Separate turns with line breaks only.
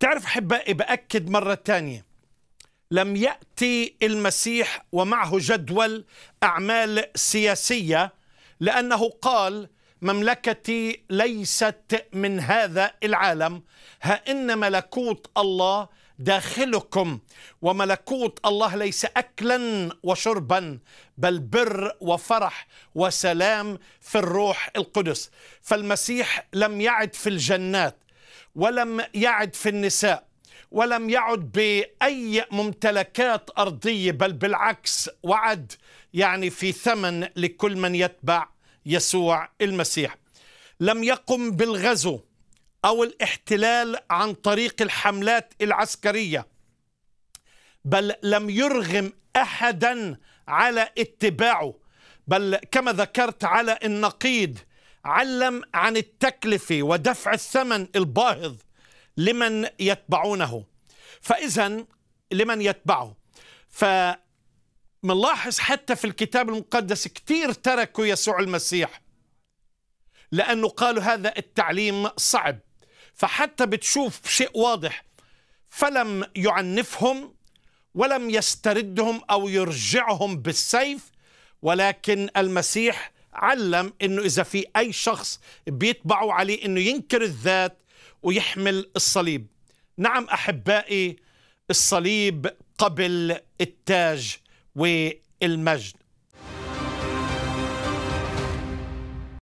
تعرف أحب بأكد مرة تانية لم يأتي المسيح ومعه جدول أعمال سياسية لأنه قال مملكتي ليست من هذا العالم ها إن ملكوت الله داخلكم وملكوت الله ليس اكلا وشربا بل بر وفرح وسلام في الروح القدس فالمسيح لم يعد في الجنات ولم يعد في النساء ولم يعد باي ممتلكات ارضيه بل بالعكس وعد يعني في ثمن لكل من يتبع يسوع المسيح لم يقم بالغزو او الاحتلال عن طريق الحملات العسكريه بل لم يرغم احدا على اتباعه بل كما ذكرت على النقيض علم عن التكلفة ودفع الثمن الباهظ لمن يتبعونه فإذا لمن يتبعه فمنلاحظ حتى في الكتاب المقدس كثير تركوا يسوع المسيح لأنه قالوا هذا التعليم صعب فحتى بتشوف شيء واضح فلم يعنفهم ولم يستردهم أو يرجعهم بالسيف ولكن المسيح علم انه اذا في اي شخص بيتبعوا عليه انه ينكر الذات ويحمل الصليب نعم احبائي الصليب قبل التاج والمجد